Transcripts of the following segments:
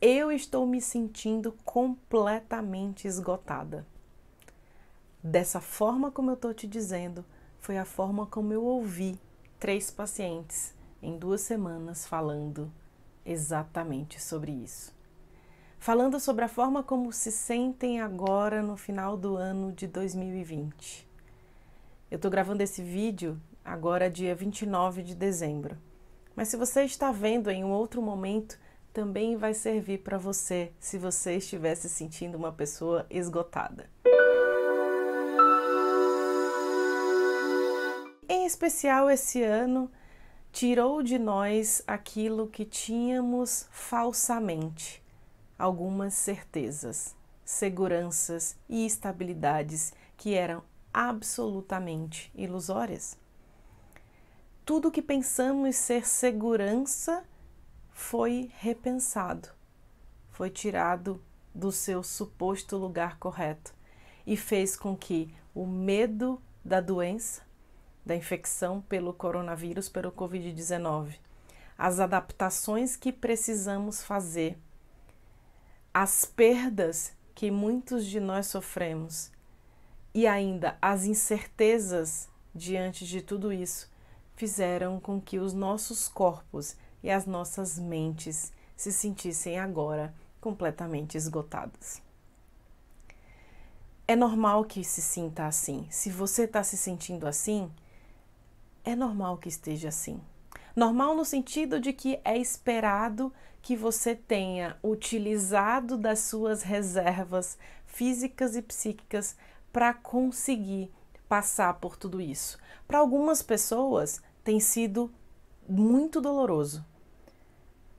eu estou me sentindo completamente esgotada. Dessa forma como eu estou te dizendo, foi a forma como eu ouvi três pacientes em duas semanas falando exatamente sobre isso. Falando sobre a forma como se sentem agora no final do ano de 2020. Eu estou gravando esse vídeo agora, dia 29 de dezembro. Mas se você está vendo em um outro momento, também vai servir para você se você estiver se sentindo uma pessoa esgotada. Em especial esse ano, tirou de nós aquilo que tínhamos falsamente, algumas certezas, seguranças e estabilidades que eram absolutamente ilusórias. Tudo que pensamos ser segurança foi repensado, foi tirado do seu suposto lugar correto e fez com que o medo da doença, da infecção pelo coronavírus, pelo Covid-19, as adaptações que precisamos fazer, as perdas que muitos de nós sofremos e ainda as incertezas diante de tudo isso fizeram com que os nossos corpos e as nossas mentes se sentissem agora completamente esgotadas. É normal que se sinta assim. Se você está se sentindo assim, é normal que esteja assim. Normal no sentido de que é esperado que você tenha utilizado das suas reservas físicas e psíquicas para conseguir passar por tudo isso. Para algumas pessoas tem sido muito doloroso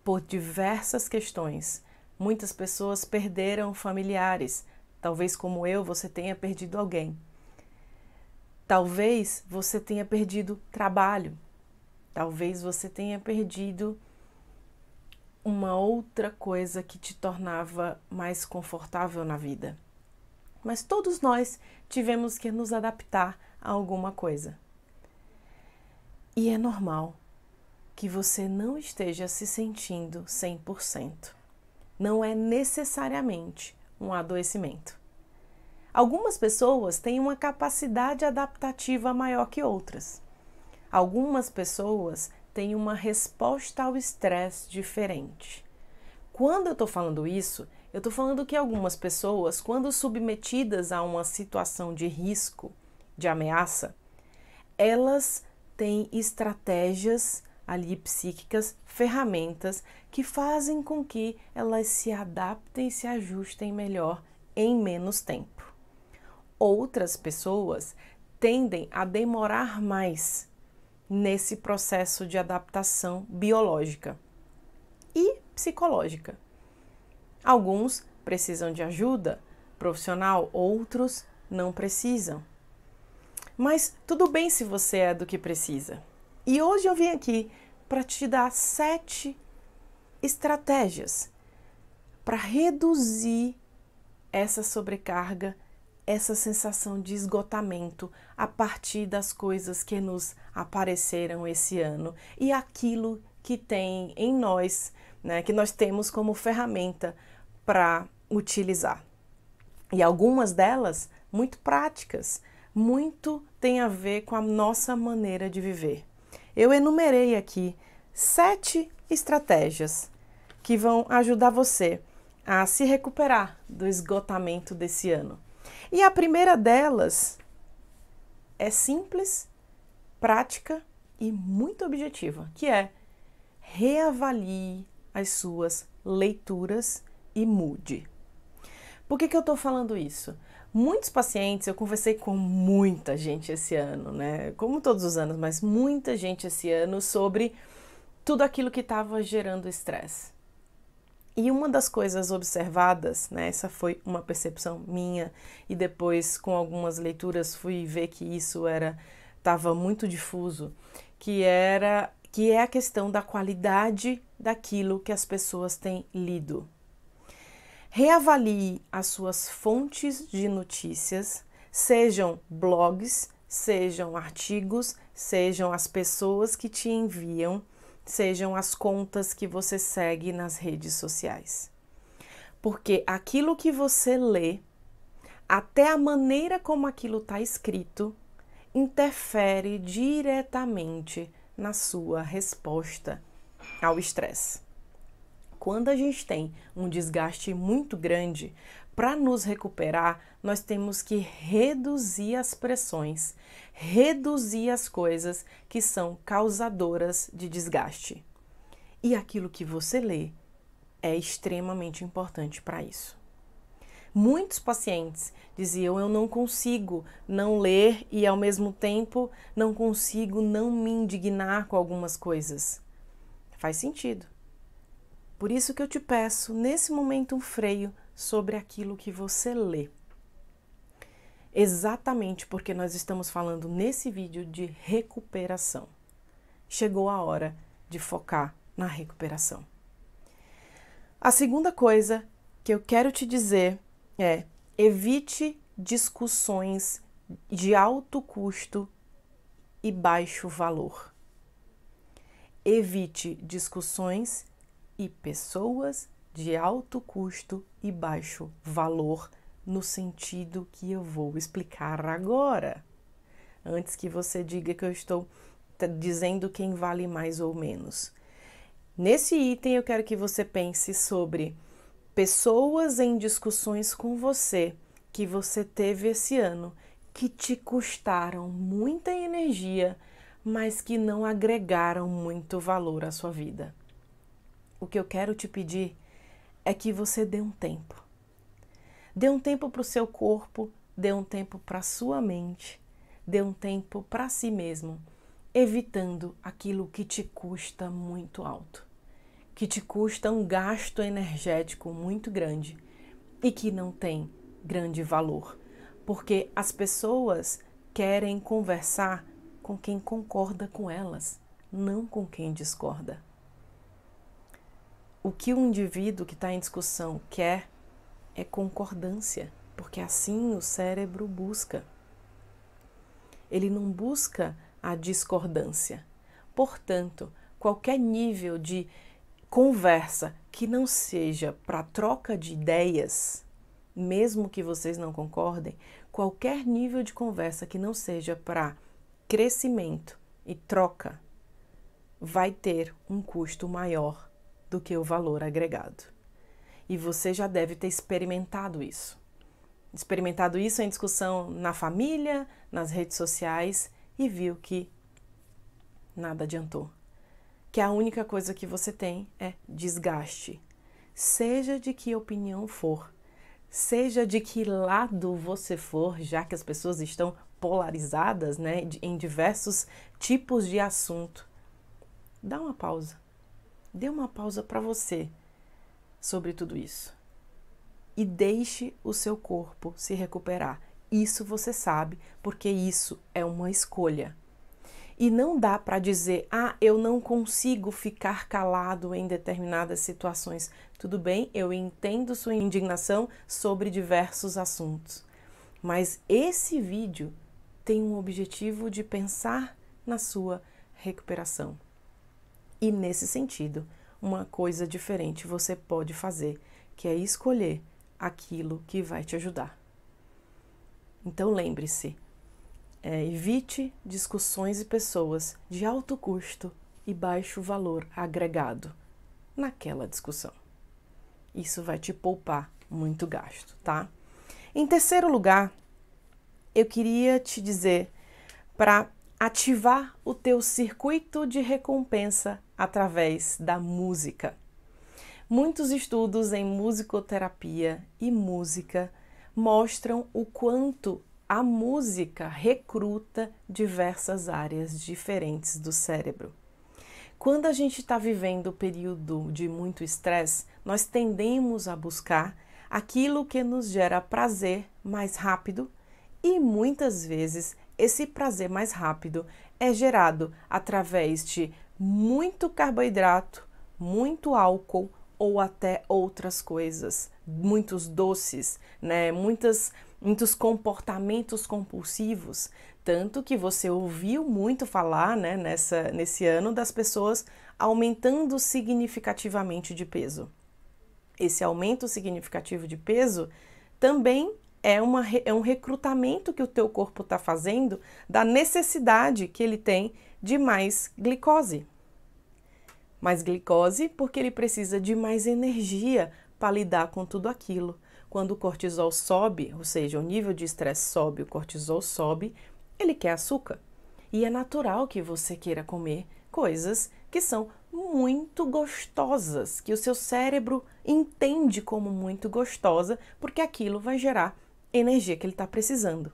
por diversas questões. Muitas pessoas perderam familiares. Talvez, como eu, você tenha perdido alguém. Talvez você tenha perdido trabalho. Talvez você tenha perdido uma outra coisa que te tornava mais confortável na vida. Mas todos nós tivemos que nos adaptar a alguma coisa. E é normal que você não esteja se sentindo 100%. Não é necessariamente um adoecimento. Algumas pessoas têm uma capacidade adaptativa maior que outras. Algumas pessoas têm uma resposta ao estresse diferente. Quando eu estou falando isso, eu estou falando que algumas pessoas, quando submetidas a uma situação de risco, de ameaça, elas têm estratégias ali psíquicas, ferramentas que fazem com que elas se adaptem e se ajustem melhor em menos tempo. Outras pessoas tendem a demorar mais nesse processo de adaptação biológica e psicológica. Alguns precisam de ajuda profissional, outros não precisam. Mas tudo bem se você é do que precisa. E hoje eu vim aqui para te dar sete estratégias para reduzir essa sobrecarga, essa sensação de esgotamento a partir das coisas que nos apareceram esse ano e aquilo que tem em nós, né, que nós temos como ferramenta para utilizar. E algumas delas muito práticas, muito tem a ver com a nossa maneira de viver eu enumerei aqui sete estratégias que vão ajudar você a se recuperar do esgotamento desse ano. E a primeira delas é simples, prática e muito objetiva, que é reavalie as suas leituras e mude. Por que, que eu estou falando isso? Muitos pacientes, eu conversei com muita gente esse ano, né? Como todos os anos, mas muita gente esse ano sobre tudo aquilo que estava gerando estresse. E uma das coisas observadas, né, essa foi uma percepção minha e depois com algumas leituras fui ver que isso era estava muito difuso, que era que é a questão da qualidade daquilo que as pessoas têm lido. Reavalie as suas fontes de notícias, sejam blogs, sejam artigos, sejam as pessoas que te enviam, sejam as contas que você segue nas redes sociais. Porque aquilo que você lê, até a maneira como aquilo está escrito, interfere diretamente na sua resposta ao estresse. Quando a gente tem um desgaste muito grande, para nos recuperar, nós temos que reduzir as pressões, reduzir as coisas que são causadoras de desgaste. E aquilo que você lê é extremamente importante para isso. Muitos pacientes diziam: Eu não consigo não ler e, ao mesmo tempo, não consigo não me indignar com algumas coisas. Faz sentido. Por isso que eu te peço, nesse momento, um freio sobre aquilo que você lê. Exatamente porque nós estamos falando nesse vídeo de recuperação. Chegou a hora de focar na recuperação. A segunda coisa que eu quero te dizer é: evite discussões de alto custo e baixo valor. Evite discussões e pessoas de alto custo e baixo valor, no sentido que eu vou explicar agora. Antes que você diga que eu estou dizendo quem vale mais ou menos. Nesse item, eu quero que você pense sobre pessoas em discussões com você que você teve esse ano que te custaram muita energia, mas que não agregaram muito valor à sua vida o que eu quero te pedir é que você dê um tempo. Dê um tempo para o seu corpo, dê um tempo para a sua mente, dê um tempo para si mesmo, evitando aquilo que te custa muito alto, que te custa um gasto energético muito grande e que não tem grande valor, porque as pessoas querem conversar com quem concorda com elas, não com quem discorda o que o indivíduo que está em discussão quer é concordância, porque assim o cérebro busca. Ele não busca a discordância. Portanto, qualquer nível de conversa que não seja para troca de ideias, mesmo que vocês não concordem, qualquer nível de conversa que não seja para crescimento e troca vai ter um custo maior do que o valor agregado. E você já deve ter experimentado isso. Experimentado isso em discussão na família, nas redes sociais e viu que nada adiantou. Que a única coisa que você tem é desgaste. Seja de que opinião for, seja de que lado você for, já que as pessoas estão polarizadas né, em diversos tipos de assunto, dá uma pausa. Dê uma pausa para você sobre tudo isso. E deixe o seu corpo se recuperar. Isso você sabe, porque isso é uma escolha. E não dá para dizer, ah, eu não consigo ficar calado em determinadas situações. Tudo bem, eu entendo sua indignação sobre diversos assuntos. Mas esse vídeo tem um objetivo de pensar na sua recuperação. E nesse sentido, uma coisa diferente você pode fazer, que é escolher aquilo que vai te ajudar. Então lembre-se, é, evite discussões e pessoas de alto custo e baixo valor agregado naquela discussão. Isso vai te poupar muito gasto, tá? Em terceiro lugar, eu queria te dizer para ativar o teu circuito de recompensa através da música. Muitos estudos em musicoterapia e música mostram o quanto a música recruta diversas áreas diferentes do cérebro. Quando a gente está vivendo um período de muito estresse, nós tendemos a buscar aquilo que nos gera prazer mais rápido e muitas vezes esse prazer mais rápido é gerado através de muito carboidrato, muito álcool ou até outras coisas, muitos doces, né? Muitas muitos comportamentos compulsivos, tanto que você ouviu muito falar, né, nessa nesse ano das pessoas aumentando significativamente de peso. Esse aumento significativo de peso também é, uma, é um recrutamento que o teu corpo está fazendo da necessidade que ele tem de mais glicose. Mais glicose porque ele precisa de mais energia para lidar com tudo aquilo. Quando o cortisol sobe, ou seja, o nível de estresse sobe, o cortisol sobe, ele quer açúcar. E é natural que você queira comer coisas que são muito gostosas, que o seu cérebro entende como muito gostosa, porque aquilo vai gerar energia que ele está precisando.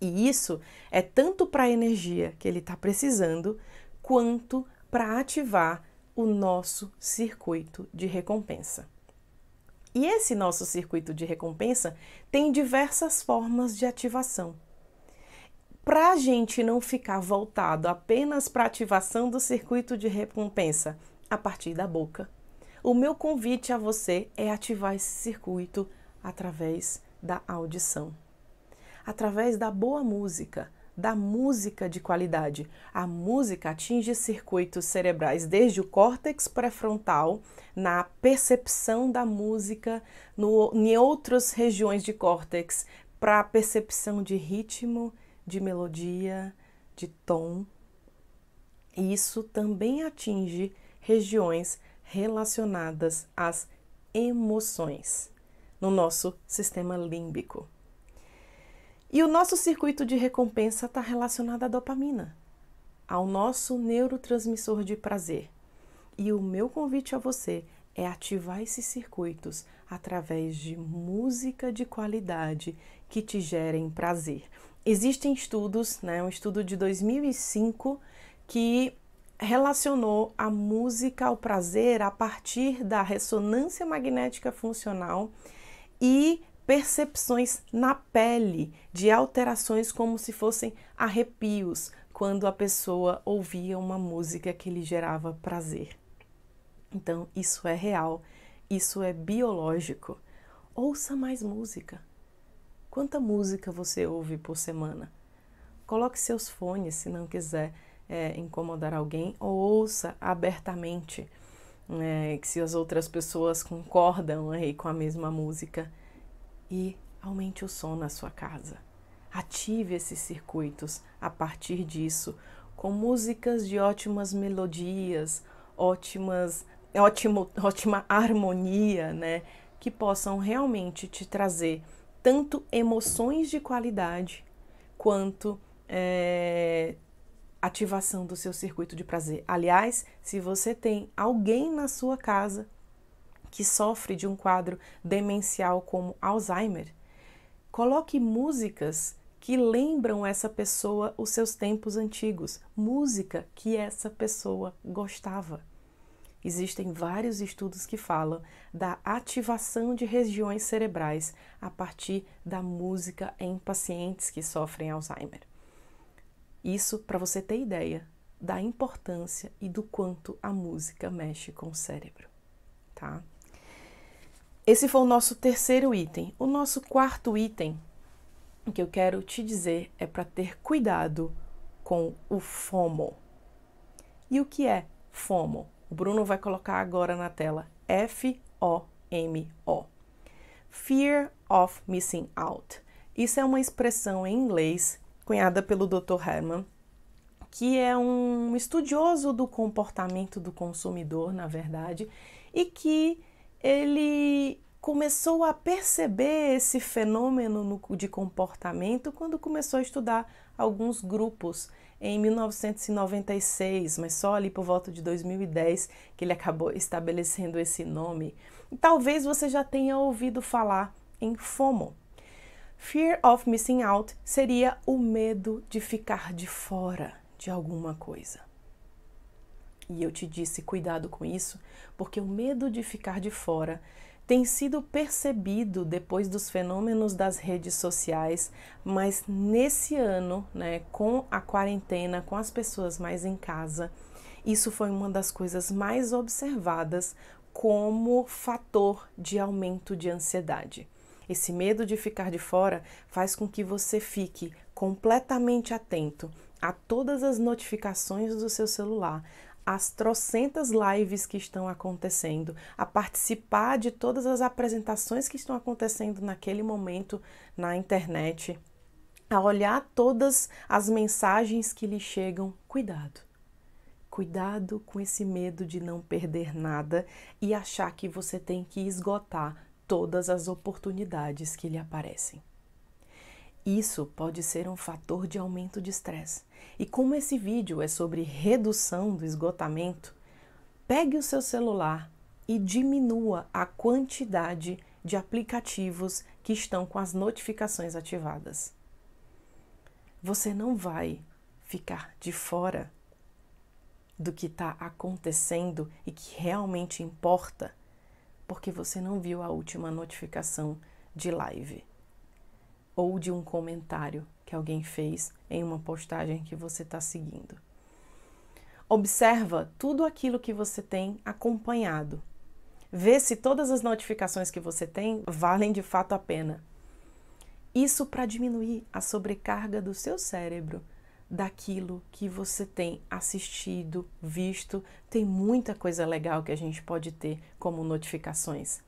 E isso é tanto para a energia que ele está precisando, quanto para ativar o nosso circuito de recompensa. E esse nosso circuito de recompensa tem diversas formas de ativação. Para a gente não ficar voltado apenas para a ativação do circuito de recompensa a partir da boca, o meu convite a você é ativar esse circuito através da audição. Através da boa música, da música de qualidade. A música atinge circuitos cerebrais desde o córtex pré-frontal, na percepção da música, no, em outras regiões de córtex, para a percepção de ritmo, de melodia, de tom. E isso também atinge regiões relacionadas às emoções no nosso sistema límbico. E o nosso circuito de recompensa está relacionado à dopamina, ao nosso neurotransmissor de prazer. E o meu convite a você é ativar esses circuitos através de música de qualidade que te gerem prazer. Existem estudos, né, um estudo de 2005 que relacionou a música ao prazer a partir da ressonância magnética funcional e percepções na pele de alterações como se fossem arrepios quando a pessoa ouvia uma música que lhe gerava prazer. Então, isso é real, isso é biológico. Ouça mais música. Quanta música você ouve por semana? Coloque seus fones se não quiser é, incomodar alguém ou ouça abertamente né, que se as outras pessoas concordam aí com a mesma música e aumente o som na sua casa. Ative esses circuitos a partir disso com músicas de ótimas melodias, ótimas, ótimo, ótima harmonia, né, que possam realmente te trazer tanto emoções de qualidade quanto é, ativação do seu circuito de prazer. Aliás, se você tem alguém na sua casa que sofre de um quadro demencial como Alzheimer, coloque músicas que lembram essa pessoa os seus tempos antigos, música que essa pessoa gostava. Existem vários estudos que falam da ativação de regiões cerebrais a partir da música em pacientes que sofrem Alzheimer. Isso para você ter ideia da importância e do quanto a música mexe com o cérebro, tá? Esse foi o nosso terceiro item. O nosso quarto item que eu quero te dizer é para ter cuidado com o FOMO. E o que é FOMO? O Bruno vai colocar agora na tela F O M O. Fear of missing out. Isso é uma expressão em inglês cunhada pelo Dr. Herman, que é um estudioso do comportamento do consumidor, na verdade, e que ele começou a perceber esse fenômeno de comportamento quando começou a estudar alguns grupos em 1996, mas só ali por volta de 2010 que ele acabou estabelecendo esse nome. talvez você já tenha ouvido falar em FOMO, Fear of missing out seria o medo de ficar de fora de alguma coisa. E eu te disse cuidado com isso, porque o medo de ficar de fora tem sido percebido depois dos fenômenos das redes sociais, mas nesse ano, né, com a quarentena, com as pessoas mais em casa, isso foi uma das coisas mais observadas como fator de aumento de ansiedade. Esse medo de ficar de fora faz com que você fique completamente atento a todas as notificações do seu celular, as trocentas lives que estão acontecendo, a participar de todas as apresentações que estão acontecendo naquele momento na internet, a olhar todas as mensagens que lhe chegam. Cuidado. Cuidado com esse medo de não perder nada e achar que você tem que esgotar todas as oportunidades que lhe aparecem. Isso pode ser um fator de aumento de estresse. E como esse vídeo é sobre redução do esgotamento, pegue o seu celular e diminua a quantidade de aplicativos que estão com as notificações ativadas. Você não vai ficar de fora do que está acontecendo e que realmente importa porque você não viu a última notificação de live ou de um comentário que alguém fez em uma postagem que você está seguindo. Observa tudo aquilo que você tem acompanhado. Vê se todas as notificações que você tem valem de fato a pena. Isso para diminuir a sobrecarga do seu cérebro daquilo que você tem assistido, visto. Tem muita coisa legal que a gente pode ter como notificações.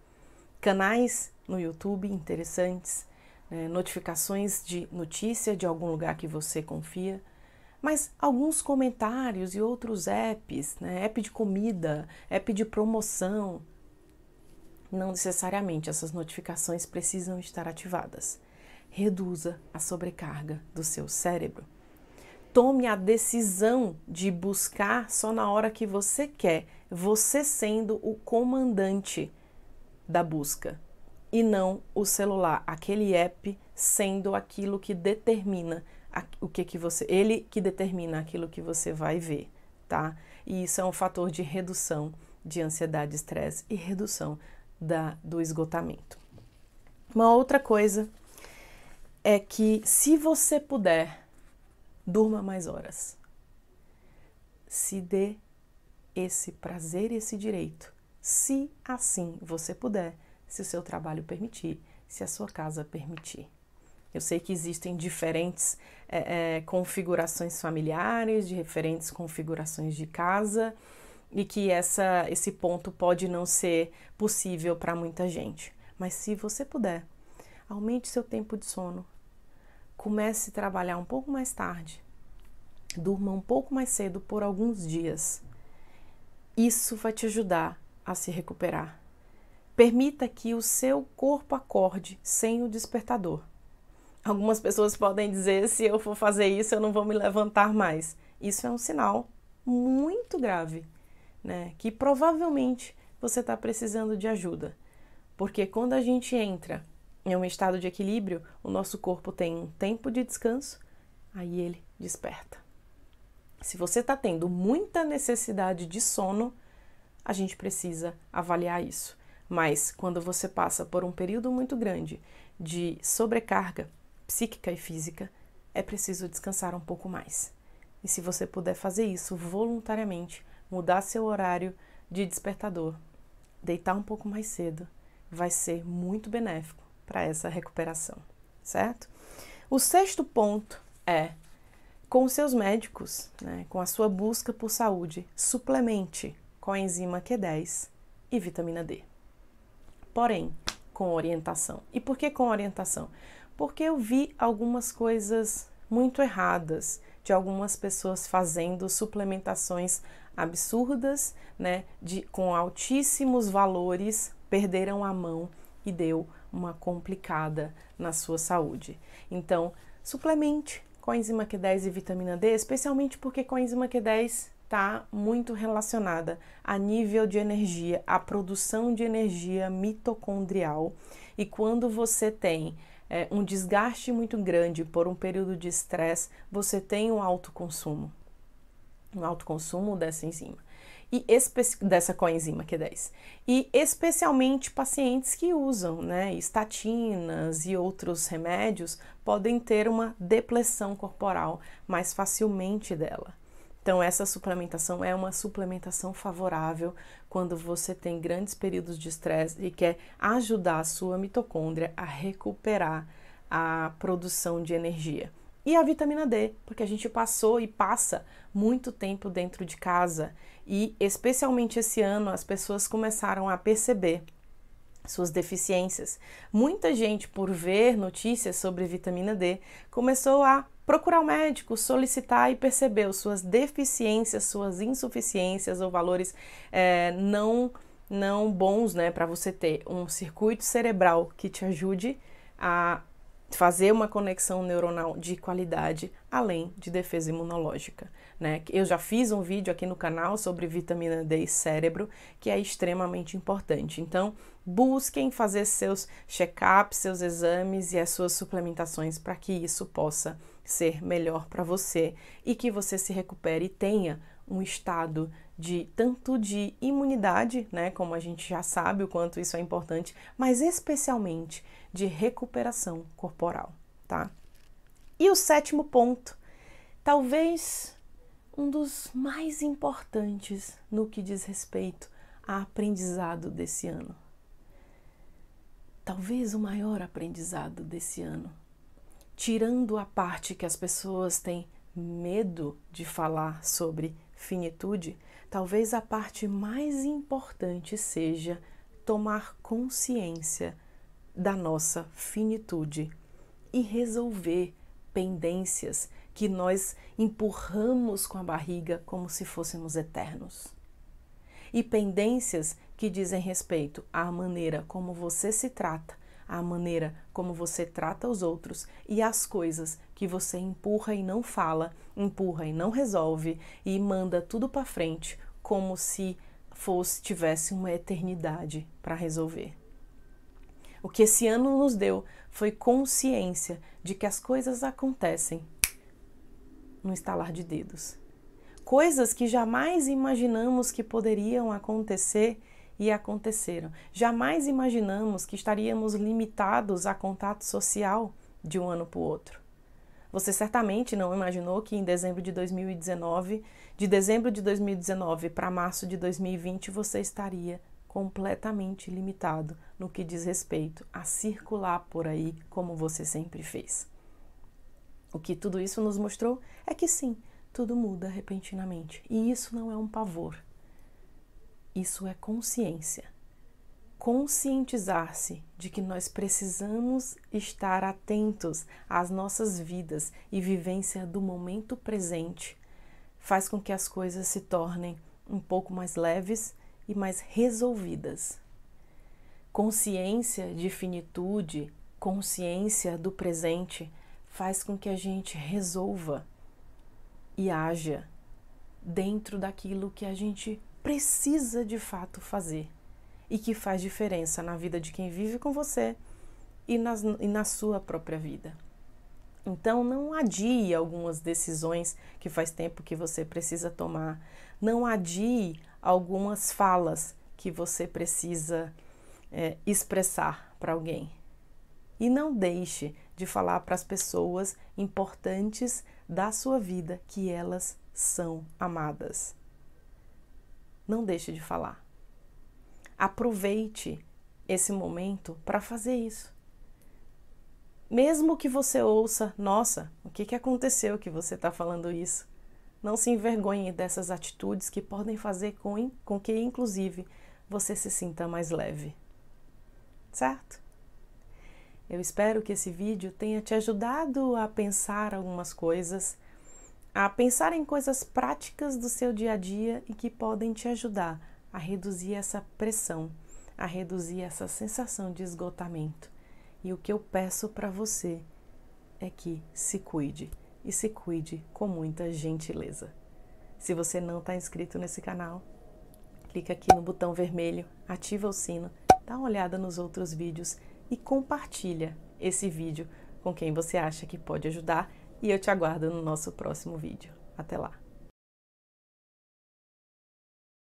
Canais no YouTube interessantes, né? notificações de notícia de algum lugar que você confia, mas alguns comentários e outros apps, né? app de comida, app de promoção. Não necessariamente essas notificações precisam estar ativadas. Reduza a sobrecarga do seu cérebro tome a decisão de buscar só na hora que você quer, você sendo o comandante da busca e não o celular, aquele app sendo aquilo que determina o que que você, ele que determina aquilo que você vai ver, tá? E isso é um fator de redução de ansiedade, estresse e redução da, do esgotamento. Uma outra coisa é que se você puder Durma mais horas. Se dê esse prazer e esse direito, se assim você puder, se o seu trabalho permitir, se a sua casa permitir. Eu sei que existem diferentes é, é, configurações familiares, diferentes configurações de casa, e que essa, esse ponto pode não ser possível para muita gente. Mas se você puder, aumente seu tempo de sono, comece a trabalhar um pouco mais tarde, durma um pouco mais cedo por alguns dias. Isso vai te ajudar a se recuperar. Permita que o seu corpo acorde sem o despertador. Algumas pessoas podem dizer: se eu for fazer isso, eu não vou me levantar mais. Isso é um sinal muito grave, né? Que provavelmente você está precisando de ajuda. Porque quando a gente entra em um estado de equilíbrio, o nosso corpo tem um tempo de descanso, aí ele desperta. Se você está tendo muita necessidade de sono, a gente precisa avaliar isso. Mas quando você passa por um período muito grande de sobrecarga psíquica e física, é preciso descansar um pouco mais. E se você puder fazer isso voluntariamente, mudar seu horário de despertador, deitar um pouco mais cedo, vai ser muito benéfico para essa recuperação, certo? O sexto ponto é com seus médicos, né, com a sua busca por saúde, suplemente com enzima Q10 e vitamina D. Porém, com orientação. E por que com orientação? Porque eu vi algumas coisas muito erradas de algumas pessoas fazendo suplementações absurdas, né, de, com altíssimos valores, perderam a mão e deu uma complicada na sua saúde. Então, suplemente coenzima Q10 e vitamina D, especialmente porque coenzima Q10 está muito relacionada a nível de energia, a produção de energia mitocondrial. E quando você tem é, um desgaste muito grande por um período de estresse, você tem um alto consumo, um alto consumo dessa enzima e dessa coenzima Q10. E especialmente pacientes que usam né, estatinas e outros remédios podem ter uma depressão corporal mais facilmente dela. Então, essa suplementação é uma suplementação favorável quando você tem grandes períodos de estresse e quer ajudar a sua mitocôndria a recuperar a produção de energia. E a vitamina D, porque a gente passou e passa muito tempo dentro de casa e, especialmente esse ano, as pessoas começaram a perceber suas deficiências. Muita gente, por ver notícias sobre vitamina D, começou a procurar o um médico, solicitar e percebeu suas deficiências, suas insuficiências ou valores é, não não bons, né, para você ter um circuito cerebral que te ajude a fazer uma conexão neuronal de qualidade além de defesa imunológica. Né? Eu já fiz um vídeo aqui no canal sobre vitamina D e cérebro, que é extremamente importante. Então, busquem fazer seus check-ups, seus exames e as suas suplementações para que isso possa ser melhor para você e que você se recupere e tenha um estado de tanto de imunidade, né, como a gente já sabe o quanto isso é importante, mas especialmente de recuperação corporal, tá? E o sétimo ponto, talvez um dos mais importantes no que diz respeito a aprendizado desse ano. Talvez o maior aprendizado desse ano. Tirando a parte que as pessoas têm medo de falar sobre finitude, talvez a parte mais importante seja tomar consciência da nossa finitude e resolver pendências que nós empurramos com a barriga como se fôssemos eternos. E pendências que dizem respeito à maneira como você se trata, à maneira como você trata os outros e às coisas que você empurra e não fala, empurra e não resolve e manda tudo para frente como se fosse tivesse uma eternidade para resolver. O que esse ano nos deu foi consciência de que as coisas acontecem no estalar de dedos. Coisas que jamais imaginamos que poderiam acontecer e aconteceram. Jamais imaginamos que estaríamos limitados a contato social de um ano para o outro. Você certamente não imaginou que em dezembro de 2019, de dezembro de 2019 para março de 2020, você estaria completamente limitado no que diz respeito a circular por aí como você sempre fez. O que tudo isso nos mostrou é que sim, tudo muda repentinamente. E isso não é um pavor. Isso é consciência conscientizar-se de que nós precisamos estar atentos às nossas vidas e vivência do momento presente faz com que as coisas se tornem um pouco mais leves e mais resolvidas. Consciência de finitude, consciência do presente faz com que a gente resolva e haja dentro daquilo que a gente precisa de fato fazer e que faz diferença na vida de quem vive com você e, nas, e na sua própria vida. Então, não adie algumas decisões que faz tempo que você precisa tomar. Não adie algumas falas que você precisa é, expressar para alguém. E não deixe de falar para as pessoas importantes da sua vida que elas são amadas. Não deixe de falar. Aproveite esse momento para fazer isso. Mesmo que você ouça, nossa, o que, que aconteceu que você está falando isso? Não se envergonhe dessas atitudes que podem fazer com, com que, inclusive, você se sinta mais leve. Certo? Eu espero que esse vídeo tenha te ajudado a pensar algumas coisas, a pensar em coisas práticas do seu dia a dia e que podem te ajudar a reduzir essa pressão, a reduzir essa sensação de esgotamento. E o que eu peço para você é que se cuide e se cuide com muita gentileza. Se você não está inscrito nesse canal, clica aqui no botão vermelho, ativa o sino, dá uma olhada nos outros vídeos e compartilha esse vídeo com quem você acha que pode ajudar e eu te aguardo no nosso próximo vídeo. Até lá!